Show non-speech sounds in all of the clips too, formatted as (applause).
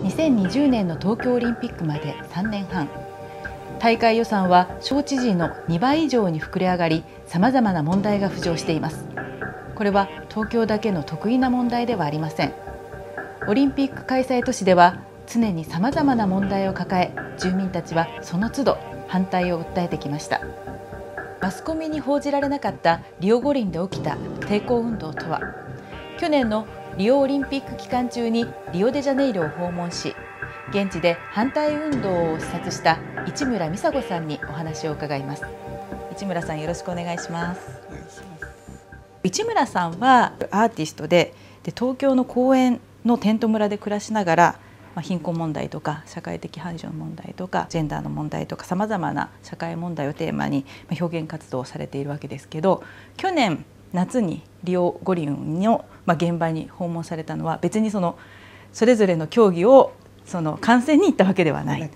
2020年の東京オリンピックまで3年半大会予算は小知事の2倍以上に膨れ上がりさまざまな問題が浮上していますこれは東京だけの得意な問題ではありませんオリンピック開催都市では常にさまざまな問題を抱え住民たちはその都度反対を訴えてきましたマスコミに報じられなかったリオ五輪で起きた抵抗運動とは去年のリオオリンピック期間中にリオデジャネイロを訪問し現地で反対運動を視察した市村美佐子さんにお話を伺います市村さんよろしくお願いします市村さんはアーティストでで東京の公園のテント村で暮らしながらまあ、貧困問題とか社会的排除の問題とかジェンダーの問題とかさまざまな社会問題をテーマに表現活動をされているわけですけど去年夏にリオ五輪のまあ、現場に訪問されたのは別にそのそれぞれの競技をその観戦に行ったわけではない。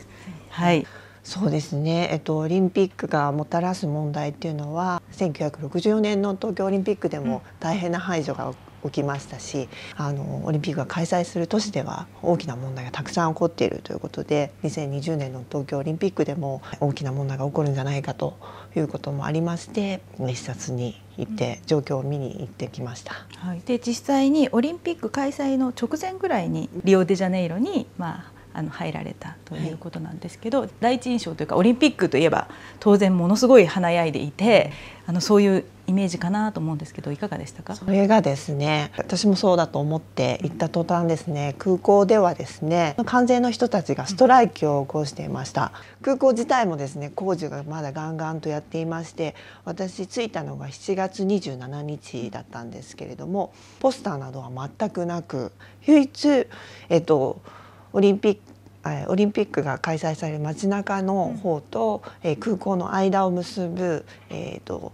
はい、そうですね、えっと、オリンピックがもたらす問題っていうのは1964年の東京オリンピックでも大変な排除が起きましたしあのオリンピックが開催する都市では大きな問題がたくさん起こっているということで2020年の東京オリンピックでも大きな問題が起こるんじゃないかということもありまして一冊に行って状況を見に行ってきました、はい、で実際にオリンピック開催の直前ぐらいにリオデジャネイロに、まあ、あの入られたということなんですけど、はい、第一印象というかオリンピックといえば当然ものすごい華やいでいてあのそういうイメージかなと思うんですけどいかがでしたかそれがですね私もそうだと思って行った途端ですね空港ではですね関税の人たちがストライキを起こしていました、空港自体もですね工事がまだガンガンとやっていまして私着いたのが7月27日だったんですけれどもポスターなどは全くなく唯一えっとオリンピックオリンピックが開催される街中の方と、うん、空港の間を結ぶ、えーと、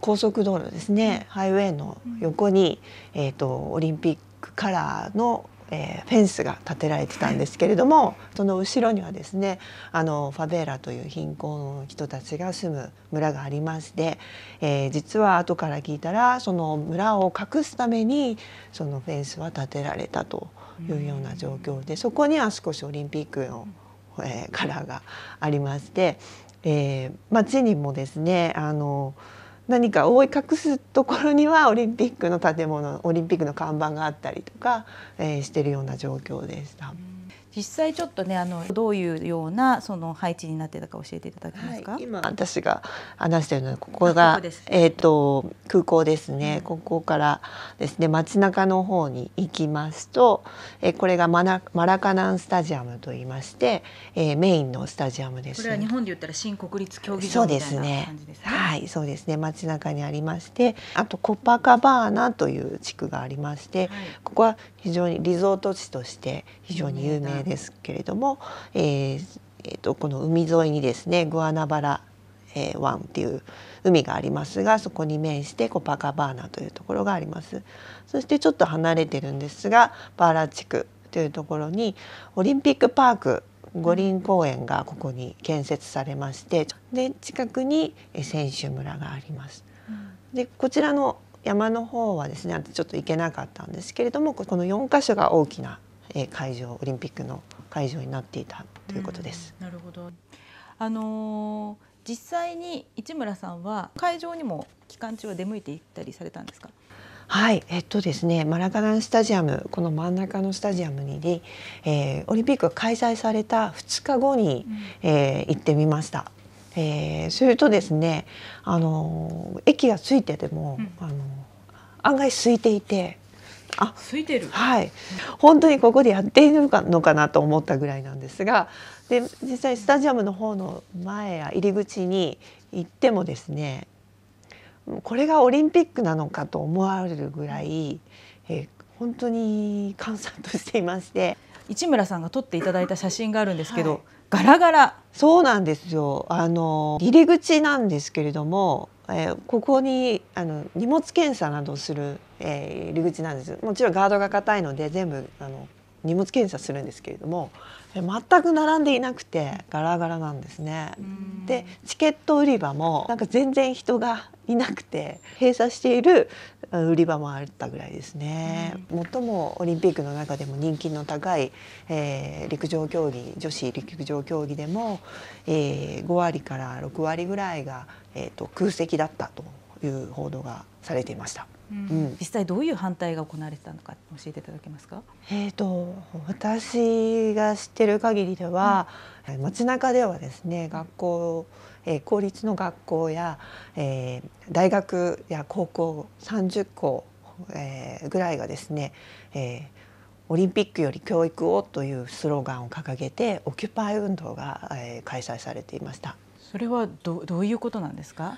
高速道路ですね、うん、ハイウェイの横に、えーと、オリンピックカラーの、えー、フェンスが建てられてたんですけれども、その後ろにはですねあのファベーラという貧困の人たちが住む村がありまして、えー、実は後から聞いたらその村を隠すためにそのフェンスは建てられたというような状況でそこには少しオリンピックの、えー、カラーがありまして、えー、街にもですねあの何か覆い隠すところにはオリンピックの建物オリンピックの看板があったりとか、えー、してるような状況でした。実際ちょっとねあのどういうようなその配置になってたか教えていただけますか、はい、今私が話してるのはここが、ね、えっ、ー、と空港ですね、うん、ここからですね街中の方に行きますと、えー、これがマナマラカナンスタジアムと言いまして、えー、メインのスタジアムです、ね、これは日本で言ったら新国立競技場みたいな感じですね、はいそうですね街中にありましてあとコパカバーナという地区がありまして、はい、ここは非常にリゾート地として非常に有名ですけれども、えーえーと、この海沿いにですねグアナバラえー、湾っていう海がありますがそこに面してコパカバーナというところがありますそしてちょっと離れてるんですがバーラ地区というところにオリンピックパーク五輪公園がここに建設されましてで近くに選手村があります。でこちらの山の方はですねちょっと行けなかったんですけれどもこの4か所が大きな会場オリンピックの会場になっていたということです。うん、なるほどあのー、実際に市村さんは会場にも期間中は出向いていったりされたんですかはい、えっとですね、マラカナンスタジアム、この真ん中のスタジアムに、えー、オリンピックが開催された2日後に、うん、えー、行ってみました。えー、それとですねあの駅がついてても、うん、あの案外空いていて。あ空いてるはい本当にここでやっているのかなと思ったぐらいなんですがで実際スタジアムの方の前や入り口に行ってもですねこれがオリンピックなのかと思われるぐらい、えー、本当に閑散としていまして市村さんが撮っていただいた写真があるんですけど、はい、ガラガラそうなんですよあの入り口なんですけれども、えー、ここにあの荷物検査などする、えー、入り口なんですもちろんガードが硬いので全部あの荷物検査するんですけれども全く並んでいなくてガラガラなんですね。でチケット売り場もなんか全然人がいなくて閉鎖している売り場もあったぐらいですね、はい、最もオリンピックの中でも人気の高い、えー、陸上競技女子陸上競技でも、えー、5割から6割ぐらいが、えーと、空席だったという報道がされていました。うん、実際どういう反対が行われてたのか教えていただけますか。えっ、ー、と私が知ってる限りでは、うん、街中ではですね学校えー、公立の学校や、えー、大学や高校30校、えー、ぐらいがですね、えーオリンピックより教育をというスローガンを掲げてオキュパイ運動が、えー、開催されていましたそれはどどういうことなんですか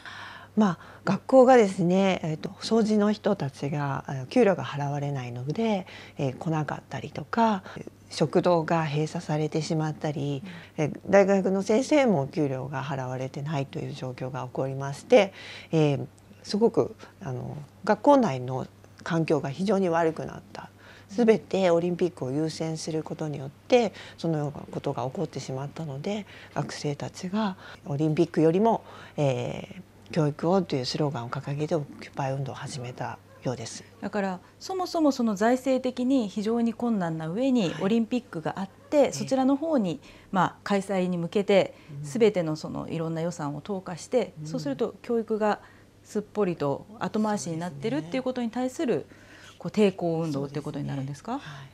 まあ、学校がですね、えーと、掃除の人たちが給料が払われないので、えー、来なかったりとか食堂が閉鎖されてしまったり、うん、大学の先生も給料が払われてないという状況が起こりまして、えー、すごくあの学校内の環境が非常に悪くなった。すべてオリンピックを優先することによってそのようなことが起こってしまったので学生たちがオリンピックよりも、えー、教育をというスローガンを掲げてオキュパイ運動を始めたようですだからそもそもその財政的に非常に困難な上に、オリンピックがあって、そちらの方に、まあ、開催に向けてすべてのそのいろんな予算を投下して、うん、そうすると教育がすっぽりと後回しになってるっていうことに対するこう抵抗運動っていうことになるんですか、ねはい、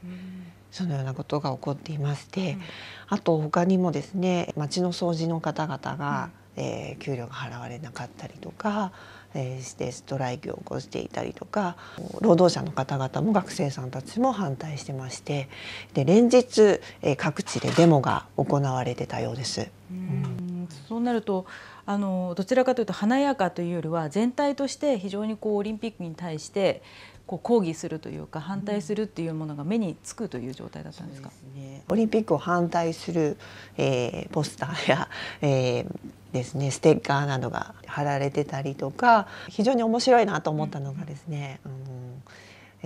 そのようなことが起こっていまして、うん、あと他にもですね町の掃除の方々が、うん、えー、給料が払われなかったりとかえしてストライキを起こしていたりとか労働者の方々も学生さんたちも反対してましてで連日、え各地でデモが行われてたようです。うんそうなるとあのどちらかというと華やかというよりは全体として非常にこうオリンピックに対してこう抗議するというか反対するっていうものが目につくという状態だったんですか、うん、ね、オリンピックを反対する、えー、ポスターや、えーですねステッカーなどが貼られてたりとか非常に面白いなと思ったのがですね、うん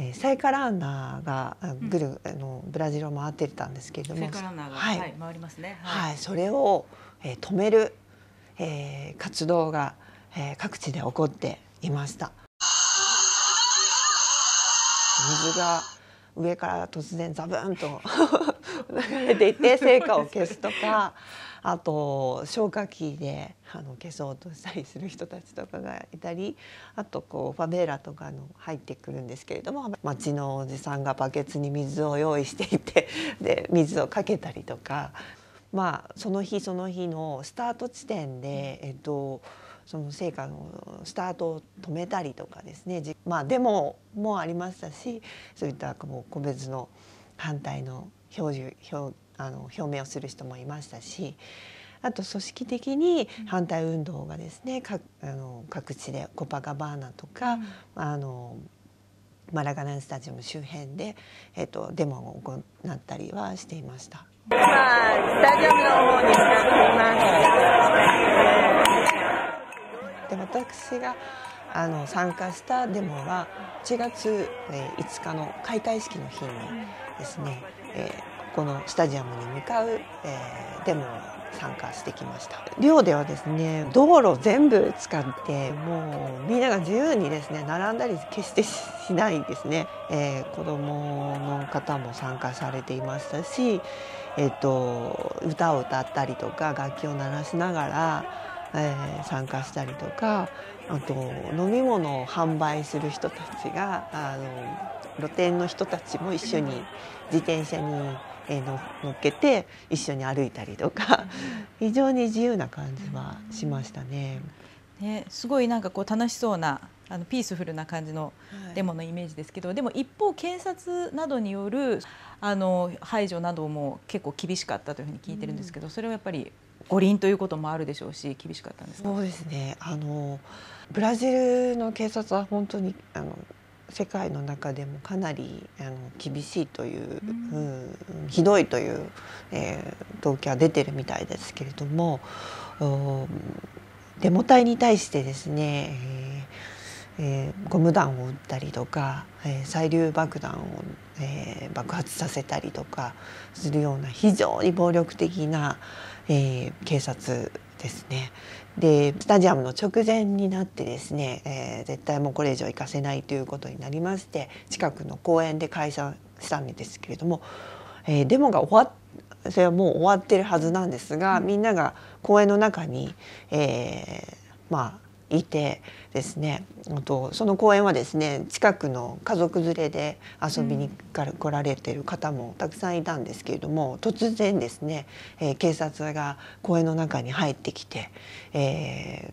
えー、サイカランナーがぐる、あのブラジルを回ってたんですけれども、うん、はい、はい、回りますね、はい、はい、それを、えー、止める、えー、活動が、えー、各地で起こっていました。水が上から突然ザブンと (laughs) 流れていて (laughs) 成果を消すとかあと消火器であの消そうとしたりする人たちとかがいたりあとこうファベーラとかの入ってくるんですけれども町のおじさんがバケツに水を用意していて (laughs) で水をかけたりとか、まあ、その日その日のスタート地点で、えっと、その成果のスタートを止めたりとかですね、まあ、デモもありましたしそういったこう個別の反対の表示表あの表明をする人もいましたしあと組織的に反対運動がですね、うん、あの各地でコパカバーナとか、うん、あのマラガナンスタジアム周辺で、えー、っと、デモを行ったりはしていました。スタジアムの方に向かっていますで私があの参加したデモは1月え5日の開会式の日にですね、えーこのスタジアムに向かう、えー、デモ参加してきました寮ではですね道路全部使ってもうみんなが自由にですね並んだり決してしないですね、えー、子どもの方も参加されていましたし、えーと、と歌を歌ったりとか楽器を鳴らしながらえー、参加したりとかあと飲み物を販売する人たちがあの露店の人たちも一緒に自転車に乗っけて一緒に歩いたりとか非常に自由な感じはしましたね。ね、すごいなんかこう楽しそうなあのピースフルな感じのデモのイメージですけど、はい、でも一方警察などによるあの排除なども結構厳しかったというふうに聞いてるんですけど、うん、それはやっぱり五輪ということもあるでしょうし厳しかったんですそうですねあのブラジルの警察は本当にあの世界の中でもかなりあの厳しいという、うん、ひどいという、えー、動機は出てるみたいですけれどもデモ隊に対してですね、えーえー、ゴム弾を撃ったりとか、えー、細粒爆弾を、えー、爆発させたりとかするような非常に暴力的な、えー、警察ですね、でスタジアムの直前になってですね、えー、絶対もうこれ以上行かせないということになりまして近くの公園で解散したんですけれども、えー、デモが終わっそれはもう終わってるはずなんですがみんなが公園の中に、えー、まあいてですねとその公園はですね近くの家族連れで遊びにから来られてる方もたくさんいたんですけれども突然ですね、えー、警察が公園の中に入ってきて、えー、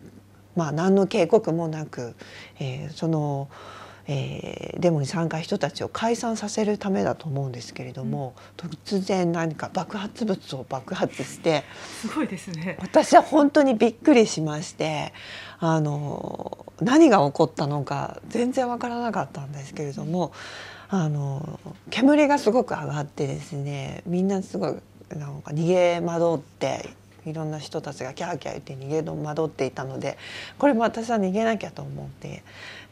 まあ何の警告もなく、えー、その。えー、デモに参加人たちを解散させるためだと思うんですけれども、うん、突然何か爆発物を爆発してすごいですね私は本当にびっくりしましてあの何が起こったのか全然わからなかったんですけれどもあの煙がすごく上がってですねみんなすごいなんか逃げ惑っていろんな人たちがキャーキャー言って逃げ惑っていたのでこれも私は逃げなきゃと思って、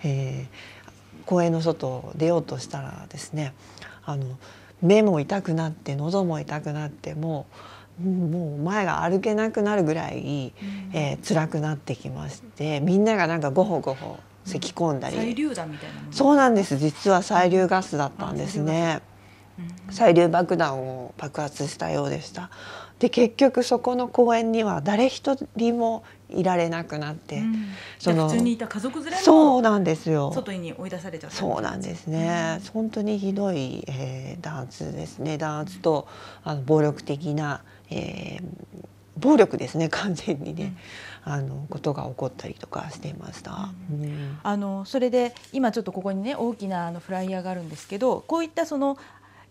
えー、公園の外出ようとしたらですねあの目も痛くなって喉も痛くなってもうもう前が歩けなくなるぐらい、うん、えー、辛くなってきましてみんながなんかごほごほ咳き込んだり、うん、そうなんです実は細流ガスだったんですね。催涙爆弾を爆発したようでしたで結局そこの公園には誰一人もいられなくなって、うん、その普通にいた家族連れそうなんですよ外に追い出されちゃったそうなんですね、うん、本当にひどい、えー、弾圧ですね弾圧とあの暴力的な、えー、暴力ですね完全にね、うん、あのことが起こったりとかしていました、うん、あのそれで今ちょっとここにね大きなあのフライヤーがあるんですけどこういったその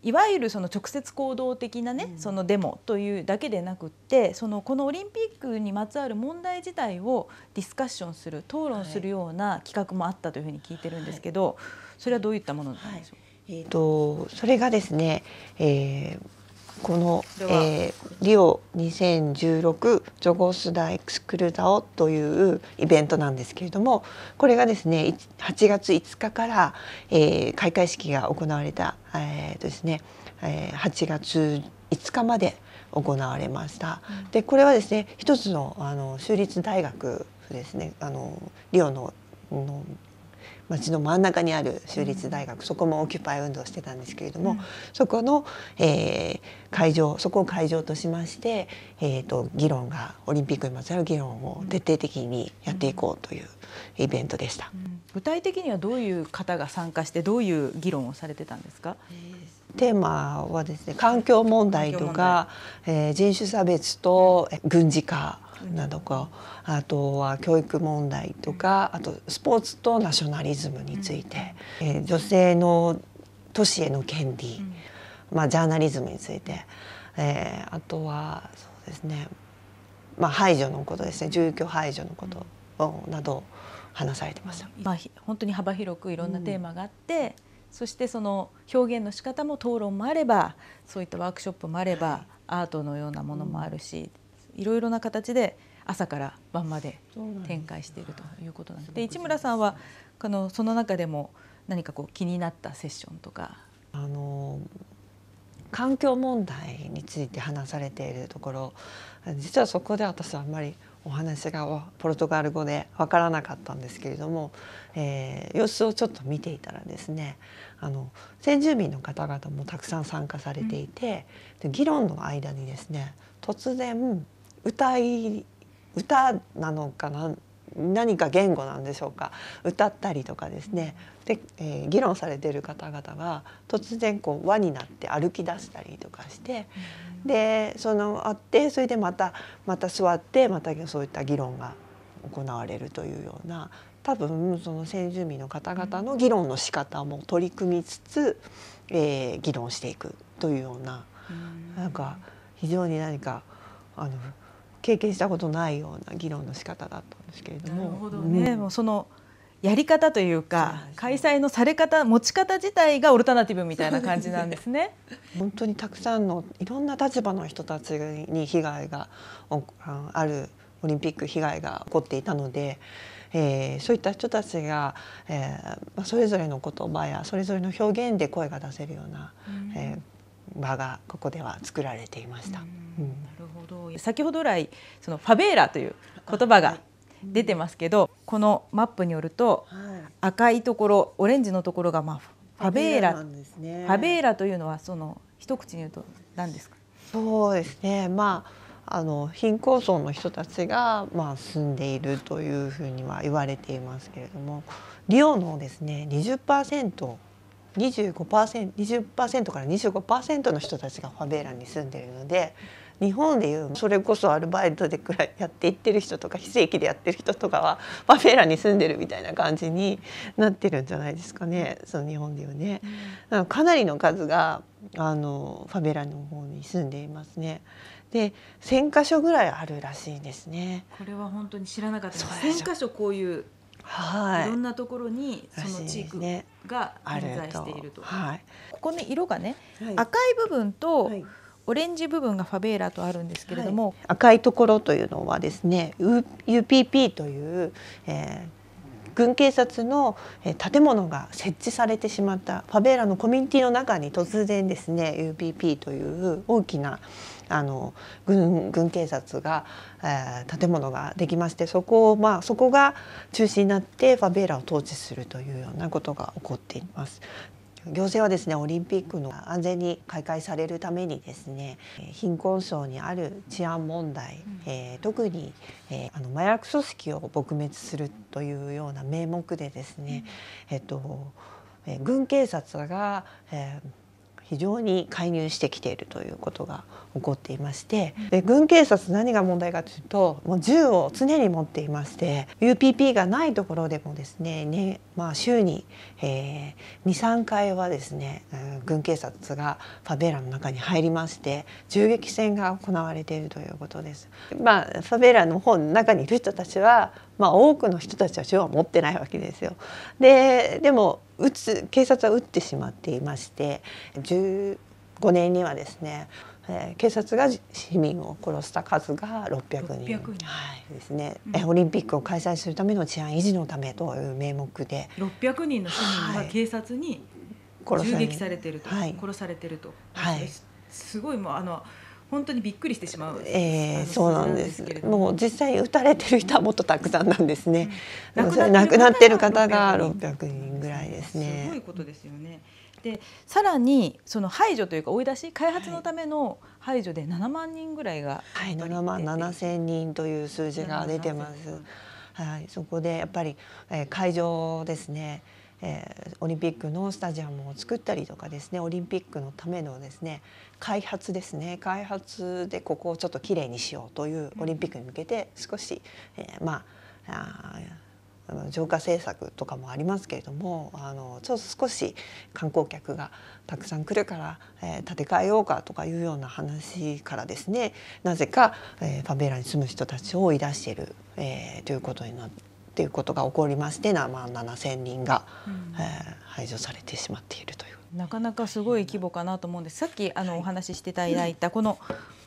いわゆるその直接行動的なね、そのデモというだけでなくってそのこのオリンピックにまつわる問題自体をディスカッションする討論するような企画もあったというふうに聞いてるんですけど、それはどういったものなんでしょう、はい、えーと、とそれがですね、えーこの、えー、リオ2016ジョゴスダエクスクルダオというイベントなんですけれどもこれがですね8月5日から、えー、開会式が行われた、えーですねえー、8月5日まで行われました。うん、でこれはですね一つのあの州立大学ですねあのリオのの町の真ん中にある州立大学、そこもオキュパイ運動してたんですけれども、そこの、えー、会場そこを会場としまして、えーと、議論がオリンピックにまつわる議論を徹底的にやっていこうというイベントでした、うん、具体的にはどういう方が参加してどういう議論をされてたんですか、テーマはですね環境問題とか、えー、人種差別と軍事化などかあとは教育問題とかあとスポーツとナショナリズムについて、えー、女性の都市への権利、まあ、ジャーナリズムについて、えー、あとはそうですね、まあ、排除のことですね住居排除のことなど話されてます。まあ、本当に幅広くいろんなテーマがあって、うん、そしてその表現の仕方も討論もあればそういったワークショップもあれば、はい、アートのようなものもあるし、いろいろな形で朝から晩まで展開しているということなんで、市村さんはこのその中でも何かこう気になったセッションとかあの環境問題について話されているところ実はそこで私はあんまりお話がポルトガル語で分からなかったんですけれども、えー、様子をちょっと見ていたらですねあの先住民の方々もたくさん参加されていて、うん、で議論の間にですね突然歌い歌なのかな何か言語なんでしょうか歌ったりとかですねで、えー、議論されてる方々が突然こう輪になって歩き出したりとかしてでそのあってそれでまたまた座ってまたそういった議論が行われるというような多分その先住民の方々の議論の仕方も取り組みつつ、えー、議論していくというような、なんか非常に何かあの経験したことないような議論の仕方だったんですけれども。なるほどね、うん、もうそのやり方というか開催のされ方持ち方自体がオルタナティブみたいな感じなんですね。(laughs) 本当にたくさんのいろんな立場の人たちに被害があるオリンピック被害が起こっていたので。えー、そういった人たちが、えー、それぞれの言葉やそれぞれの表現で声が出せるような、うん、えー、場がここでは作られていました。うんど先ほど来そのファベーラという言葉が出てますけど、はい、このマップによると、はい、赤いところオレンジのところが、まあ、ファベーラファ、ね,、ベーラというのはその一口に言うと何ですかそうですね、まあ、あの貧困層の人たちが、まあ、住んでいるというふうには言われていますけれどもリオのですね 20%25% 20%から25%の人たちがファベーラに住んでいるので日本でいうそれこそアルバイトでくらいやっていってる人とか非正規でやってる人とかはパフェラに住んでるみたいな感じになってるんじゃないですかねその日本ではね。かかなりの数があのファベラの方に住んでいますね。で千箇所ぐらいあるらしいですね。これは本当に知らなかったです。1箇所こういうはい、いろんなところにその地域が点在していると。いね、はい、ここね色がね、はい、赤い部分と、はいオレンジ部分がファベーラとあるんですけれども、はい、赤いところというのはですね UPP という、えー軍警察の建物が設置されてしまったファベーラのコミュニティの中に突然ですね UPP という大きなあの軍軍警察が、えー、建物ができましてそこを、まあ、そこが中心になってファベーラを統治するというようなことが起こっています。行政はですねオリンピックの安全に開会されるためにですね貧困層にある治安問題、えー、特に、えー、あの麻薬組織を撲滅するというような名目でですね、えっと、えー、軍警察が、えー非常に介入してきているということが起こっていましてで軍警察何が問題かというともう銃を常に持っていまして UPP がないところでもですねね、まあ、週に、えー、回はですね、軍警察がファベーラの中に入りまして銃撃戦が行われているということです。まあ、ファベーラの方の中にいる人たちは、まあ、多くの人たちは銃は持ってないわけですよ。ででも撃つ警察は撃ってしまっていまして15年にはですねえー、警察が市民を殺した数が600人 ,600 人、はいですねうん、オリンピックを開催するための治安維持のためという名目で600人の市民が警察に銃撃されてると、はい、殺されてると、はい、すごいもうあの本当にびっくりしてしまう、えー、そうなんですけれどもう実際打たれてる人はもっとたくさんなんですね、う (laughs) ん、亡くなってる方が600人ぐらいですねすごいことですよねでさらにその排除というか追い出し開発のための排除で7万人ぐらいがはい、7万7千人という数字が出てます。はい、そこでやっぱり、えー、会場ですねえー、オリンピックのスタジアムを作ったりとかですねオリンピックのためのですね開発ですね開発でここをちょっときれいにしようというオリンピックに向けて少し、えー、まあ浄化政策とかもありますけれどもあのちょっと少し観光客がたくさん来るから、えー、建て替えようかとかいうような話からですねなぜか、えー、ファベーラに住む人たちを追い出している、えー、ということになってっていうことが起こりまして7万7,000人が、うんえー、排除されてしまっているという。なかなかすごい規模かなと思うんですさっきあのお話ししていただいたこの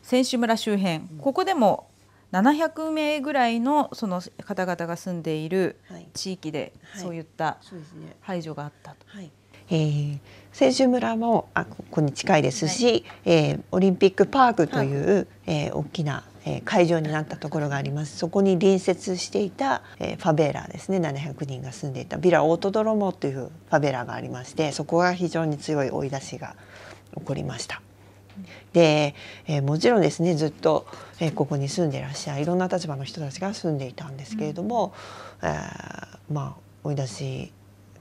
選手村周辺、ここでも700名ぐらいのその方々が住んでいる地域でそういった排除があったと。はいはえ選手村もあここに近いですし、はい、えー、オリンピックパークという、はい、えー、大きなえー、会場になったところがありますそこに隣接していた、えー、ファベーラですね700人が住んでいたビラオートドロモというファベーラがありましてそこが非常に強い追い出しが起こりました。で、えー、もちろんですねずっと、えー、ここに住んでいらっしゃるいろんな立場の人たちが住んでいたんですけれども、うん、えー、まあ追い出し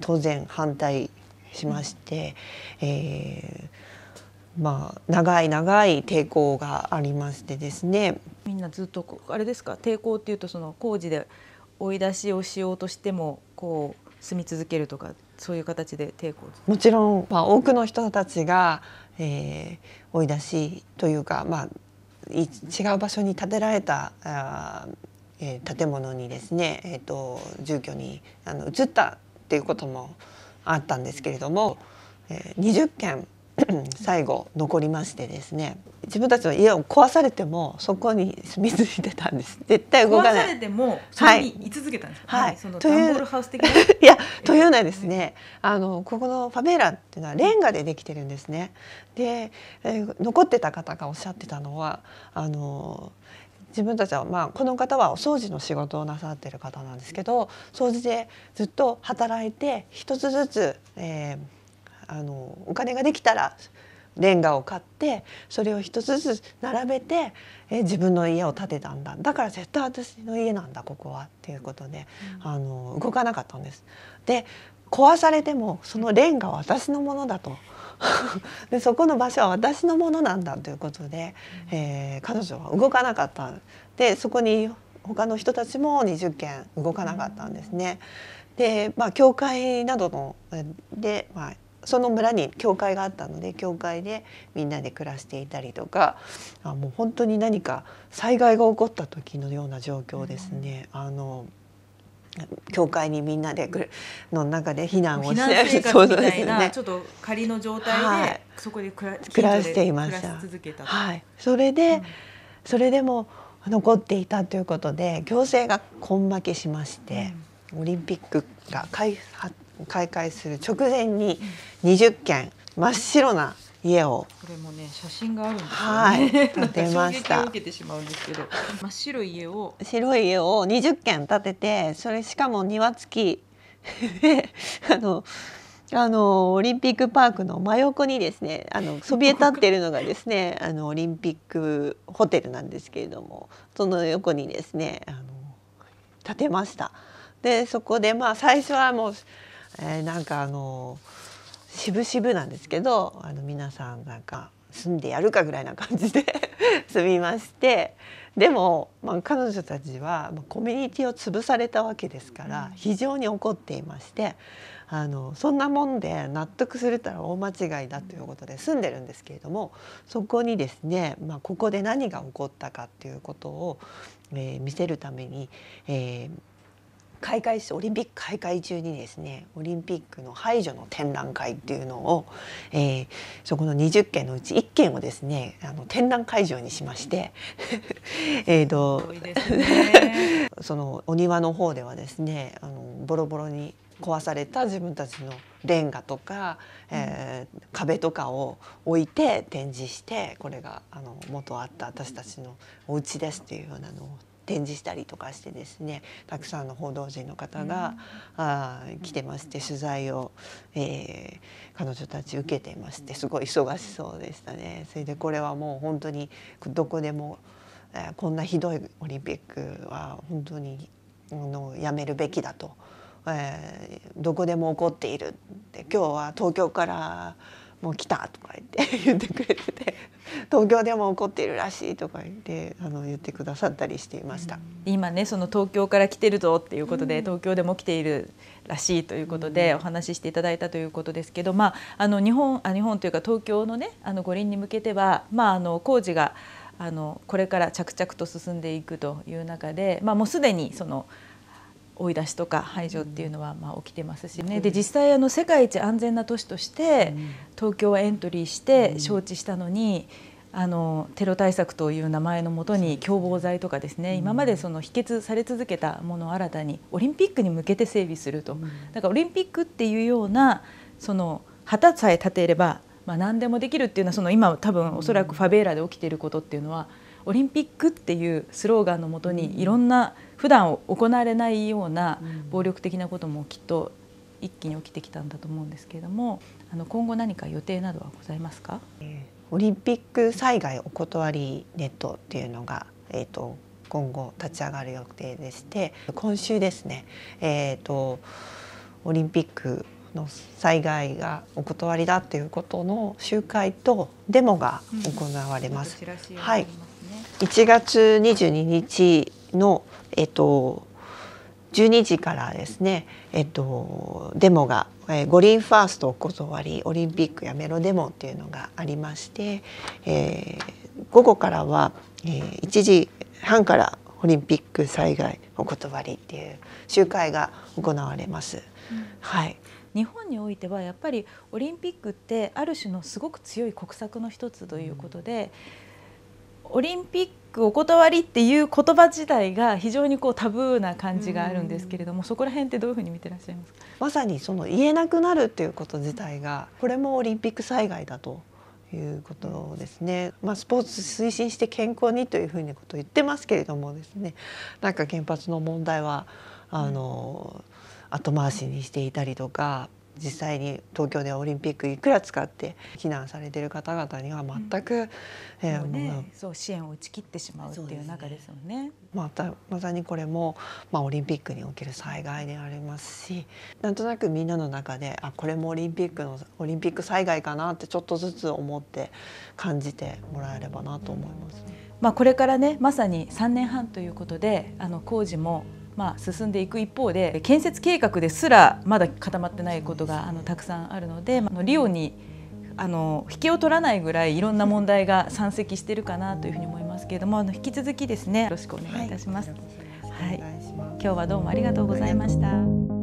当然反対しまして、えー、まあ、長い長い抵抗がありましてですねみんなずっとあれですか抵抗っていうとその工事で追い出しをしようとしてもこう住み続けるとかそういう形で抵抗もちろん、まあ、多くの人たちが、えー、追い出しというか、まあ、違う場所に建てられたあ、えー、建物にですね、えーと、と住居にあの移ったっていうこともあったんですけれども、えー、20件 (clears throat) 最後残りましてですね自分たちの家を壊されてもそこに住み着いてたんです絶対動かない壊されてもそれに居続けたんですか、はい、はい、そのダンボールハウス的な (laughs) いやというのはですね、あのここのファメーラっていうのはレンガでできてるんですねで、えー、残ってた方がおっしゃってたのはあの自分たちは、まあ、この方はお掃除の仕事をなさってる方なんですけど掃除でずっと働いて一つずつ、えー、あのお金ができたらレンガを買ってそれを一つずつ並べてえ自分の家を建てたんだだから絶対私の家なんだここはっていうことで、うん、あの動かなかったんです。で壊されてもそのレンガは私のものだと (laughs) でそこの場所は私のものなんだということで、うん、えー、彼女は動かなかったでそこに他の人たちも20件動かなかったんですね。でまあ、教会などので、まあ、その村に教会があったので教会でみんなで暮らしていたりとかあもう本当に何か災害が起こった時のような状況ですね。うん、あの教会にみんなでの中で避難をしてそうです、ね、ちょっと仮の状態で、はい、そこで暮ら暮らしていましたはい、それで、うん、それでも残っていたということで行政が根負けしまして、うん、オリンピックが開発開会する直前に20軒真っ白な家をこれもね写真があるんですよ、ね、はい建てました受けてしまうんですけど真っ白い家を白い家を20軒建ててそれしかも庭付き (laughs) あのあのオリンピックパークの真横にですねあのそびえ立っているのがですねあのオリンピックホテルなんですけれどもその横にですねあの建てました。でそこでまあ最初はもうえー、なんかあの渋々なんですけどあの皆さんなんか住んでやるかぐらいな感じで (laughs) 住みましてでも、まあ、彼女たちはコミュニティを潰されたわけですから非常に怒っていましてあのそんなもんで納得するたら大間違いだということで住んでるんですけれどもそこにですね、まあ、ここで何が起こったかっていうことを、えー、見せるために、えー、開会オリンピック開会中にですねオリンピックの排除の展覧会っていうのを、えー、そこの20件のうち1件をですねあの展覧会場にしまして (laughs) えと、ね、(laughs) そのお庭の方ではですねあのボロボロに壊された自分たちのレンガとか、えー、壁とかを置いて展示してこれがあの元あった私たちのお家ですっていうようなのを展示したりとかしてですねたくさんの報道陣の方が、うん、あ来てまして取材を、えー、彼女たち受けてましてすごい忙しそうでしたね。それでこれはもう本当にどこでもこんなひどいオリンピックは本当にのやめるべきだと、えー、どこでも起こっているって今日は東京からもう来た」とか言って (laughs) 言ってくれてて「東京でも起こっているらしい」とか言ってあの言ってくださったりしていました。今ねその東京から来てるぞっていうことで、うん、東京でも来ているらしいということでお話ししていただいたということですけど、まあ、あの日本あ日本というか東京のねあの五輪に向けては、まあ、あの工事があのこれから着々と進んでいくという中で、まあ、もうすでにその、うん追い出しとか排除っていうのはまあ起きてますしね、で実際あの世界一安全な都市として東京はエントリーして招致したのに。あのテロ対策という名前のもとに共謀罪とかですね今までその否決され続けたものを新たにオリンピックに向けて整備するとだからオリンピックっていうようなその旗さえ立てれば、まあ、何でもできるっていうのはその今多分おそらくファベーラで起きていることっていうのはオリンピックっていうスローガンのもとにいろんな、うん普段行われないような暴力的なこともきっと一気に起きてきたんだと思うんですけれどもあの今後何か予定などはございますか、オリンピック災害お断りネットっていうのが、えーと、今後立ち上がる予定でして今週ですね、えーと、とオリンピックの災害がお断りだということの集会とデモが行われます。うん、ますね、はい、1月22日のえっと、12時からですね、えっと、デモが「えー、五輪ファーストお断りオリンピックやメロデモ」っていうのがありまして、えー、午後からは、えー、1時半からオリンピック災害お断りっていう集会が行われます。はい日本においてはやっぱりオリンピックってある種のすごく強い国策の一つということで、うんオリンピックお断りっていう言葉自体が非常にこうタブーな感じがあるんですけれども、そこら辺ってどういうふうに見てらっしゃいますかまさにその言えなくなるっていうこと自体がこれもオリンピック災害だということですね、まあ、スポーツ推進して健康にというふうにことを言ってますけれどもですねなんか原発の問題はあの、後回しにしていたりとか実際に東京でオリンピックいくら使って避難されてる方々には全く、うんえーね、そう支援を打ち切ってしまうっていう中ですよね。ねまたまさにこれも、まあ、オリンピックにおける災害でありますしなんとなくみんなの中であこれもオリンピックのオリンピック災害かなってちょっとずつ思って感じてもらえればなと思います。まあ、これからねまさに3年半ということであの工事もまあ、進んでいく一方で建設計画ですらまだ固まってないことがあのたくさんあるので、あのリオにあの引けを取らないぐらいいろんな問題が山積してるかなというふうに思いますけれどもあの引き続きですねよろしくお願いいたします。はい、はい、今日はどうもありがとうございました。